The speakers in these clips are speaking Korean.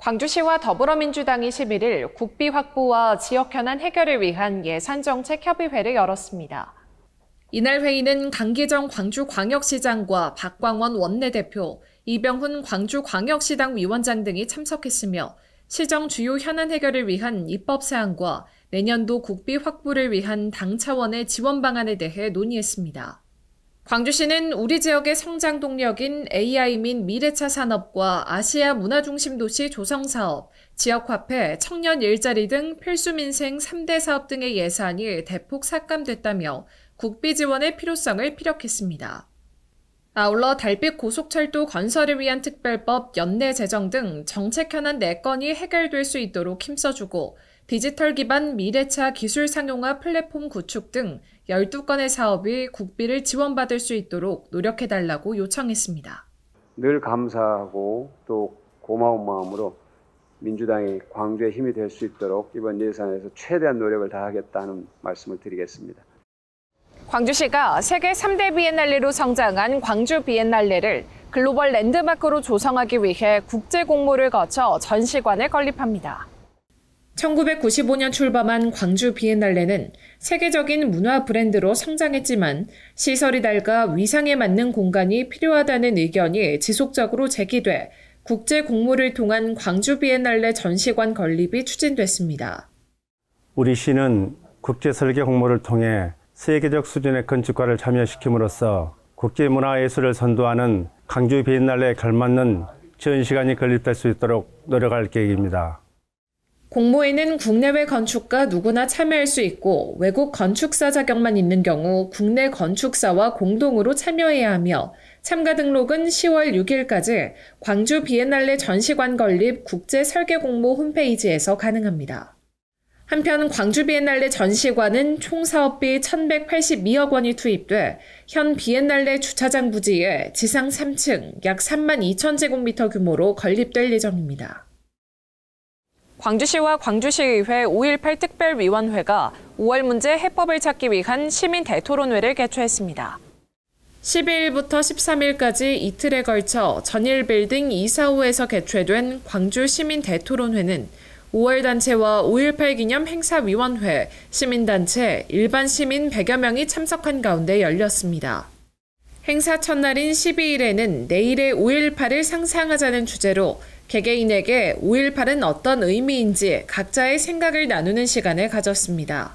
광주시와 더불어민주당이 11일 국비 확보와 지역 현안 해결을 위한 예산정책협의회를 열었습니다. 이날 회의는 강기정 광주광역시장과 박광원 원내대표, 이병훈 광주광역시당 위원장 등이 참석했으며 시정 주요 현안 해결을 위한 입법 사항과 내년도 국비 확보를 위한 당 차원의 지원 방안에 대해 논의했습니다. 광주시는 우리 지역의 성장 동력인 AI 및 미래차 산업과 아시아 문화 중심 도시 조성 사업, 지역 화폐, 청년 일자리 등 필수 민생 3대 사업 등의 예산이 대폭 삭감됐다며 국비 지원의 필요성을 피력했습니다. 아울러 달빛 고속철도 건설을 위한 특별법 연내 재정등 정책 현안 4건이 해결될 수 있도록 힘써주고 디지털 기반 미래차 기술 상용화 플랫폼 구축 등 12건의 사업이 국비를 지원받을 수 있도록 노력해달라고 요청했습니다. 늘 감사하고 또 고마운 마음으로 민주당이 광주의 힘이 될 수 있도록 이번 예산에서 최대한 노력을 다하겠다는 말씀을 드리겠습니다. 광주시가 세계 3대 비엔날레로 성장한 광주 비엔날레를 글로벌 랜드마크로 조성하기 위해 국제 공모를 거쳐 전시관에 건립합니다. 1995년 출범한 광주 비엔날레는 세계적인 문화 브랜드로 성장했지만 시설이 달아 위상에 맞는 공간이 필요하다는 의견이 지속적으로 제기돼 국제 공모를 통한 광주 비엔날레 전시관 건립이 추진됐습니다. 우리 시는 국제 설계 공모를 통해 세계적 수준의 건축가를 참여시킴으로써 국제 문화 예술을 선도하는 광주 비엔날레에 걸맞는 전시관이 건립될 수 있도록 노력할 계획입니다. 공모에는 국내외 건축가 누구나 참여할 수 있고 외국 건축사 자격만 있는 경우 국내 건축사와 공동으로 참여해야 하며 참가 등록은 10월 6일까지 광주 비엔날레 전시관 건립 국제 설계 공모 홈페이지에서 가능합니다. 한편 광주 비엔날레 전시관은 총 사업비 1,182억 원이 투입돼 현 비엔날레 주차장 부지에 지상 3층 약 3만 2천 제곱미터 규모로 건립될 예정입니다. 광주시와 광주시의회 5.18 특별위원회가 5월 문제 해법을 찾기 위한 시민 대토론회를 개최했습니다. 12일부터 13일까지 이틀에 걸쳐 전일 빌딩 245에서 개최된 광주 시민 대토론회는 5월 단체와 5.18 기념 행사위원회, 시민단체, 일반 시민 100여 명이 참석한 가운데 열렸습니다. 행사 첫날인 12일에는 내일의 5.18을 상상하자는 주제로 개개인에게 5.18은 어떤 의미인지 각자의 생각을 나누는 시간을 가졌습니다.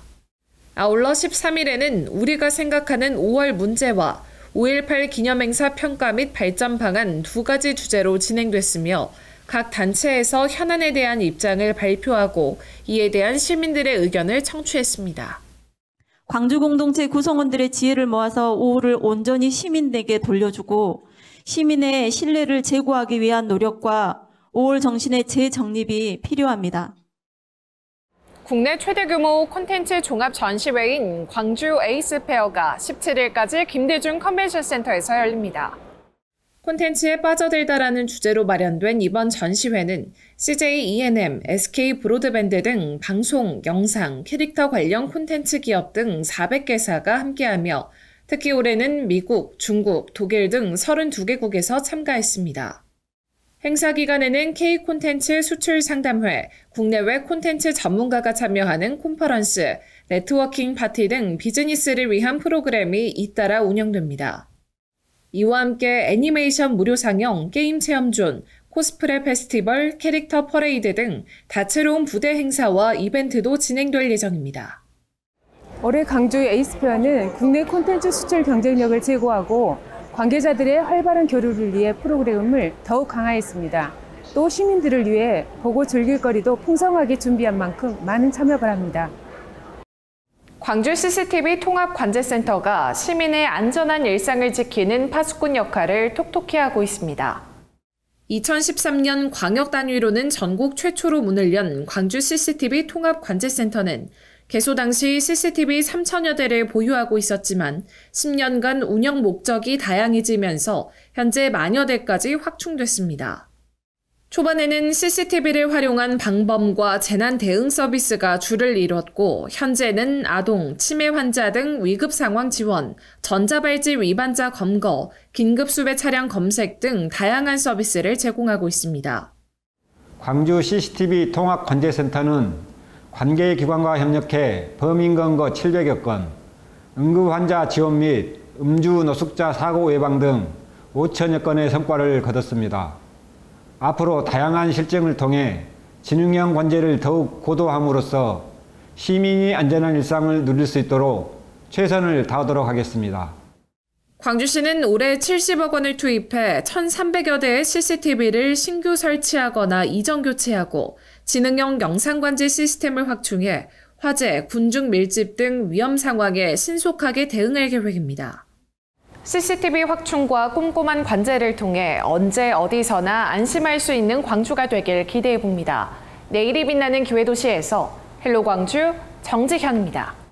아울러 13일에는 우리가 생각하는 5월 문제와 5.18 기념행사 평가 및 발전 방안 두 가지 주제로 진행됐으며 각 단체에서 현안에 대한 입장을 발표하고 이에 대한 시민들의 의견을 청취했습니다. 광주 공동체 구성원들의 지혜를 모아서 오후를 온전히 시민에게 돌려주고 시민의 신뢰를 제고하기 위한 노력과 5월 정신의 재정립이 필요합니다. 국내 최대 규모 콘텐츠 종합 전시회인 광주 에이스 페어가 17일까지 김대중 컨벤션 센터에서 열립니다. 콘텐츠에 빠져들다라는 주제로 마련된 이번 전시회는 CJ E&M, SK 브로드밴드 등 방송, 영상, 캐릭터 관련 콘텐츠 기업 등 400개사가 함께하며 특히 올해는 미국, 중국, 독일 등 32개국에서 참가했습니다. 행사 기간에는 K 콘텐츠 수출 상담회, 국내외 콘텐츠 전문가가 참여하는 콘퍼런스, 네트워킹 파티 등 비즈니스를 위한 프로그램이 잇따라 운영됩니다. 이와 함께 애니메이션 무료 상영, 게임 체험존, 코스프레 페스티벌, 캐릭터 퍼레이드 등 다채로운 부대 행사와 이벤트도 진행될 예정입니다. 올해 강주의 에이스페어는 국내 콘텐츠 수출 경쟁력을 제고하고 관계자들의 활발한 교류를 위해 프로그램을 더욱 강화했습니다. 또 시민들을 위해 보고 즐길 거리도 풍성하게 준비한 만큼 많은 참여 바랍니다. 광주 CCTV 통합관제센터가 시민의 안전한 일상을 지키는 파수꾼 역할을 톡톡히 하고 있습니다. 2013년 광역 단위로는 전국 최초로 문을 연 광주 CCTV 통합관제센터는 개소 당시 CCTV 3천여 대를 보유하고 있었지만 10년간 운영 목적이 다양해지면서 현재 만여 대까지 확충됐습니다. 초반에는 CCTV를 활용한 방범과 재난 대응 서비스가 주를 이뤘고 현재는 아동, 치매 환자 등 위급 상황 지원, 전자발찌 위반자 검거, 긴급 수배 차량 검색 등 다양한 서비스를 제공하고 있습니다. 광주 CCTV 통합 관제센터는 관계 기관과 협력해 범인 검거 700여 건, 응급 환자 지원 및 음주 노숙자 사고 예방 등 5천여 건의 성과를 거뒀습니다. 앞으로 다양한 실증을 통해 진흥형 관제를 더욱 고도함으로써 시민이 안전한 일상을 누릴 수 있도록 최선을 다하도록 하겠습니다. 광주시는 올해 70억 원을 투입해 1,300여 대의 CCTV를 신규 설치하거나 이전 교체하고 지능형 영상관제 시스템을 확충해 화재, 군중 밀집 등 위험 상황에 신속하게 대응할 계획입니다. CCTV 확충과 꼼꼼한 관제를 통해 언제 어디서나 안심할 수 있는 광주가 되길 기대해 봅니다. 내일이 빛나는 기회도시에서 헬로 광주 정지현입니다.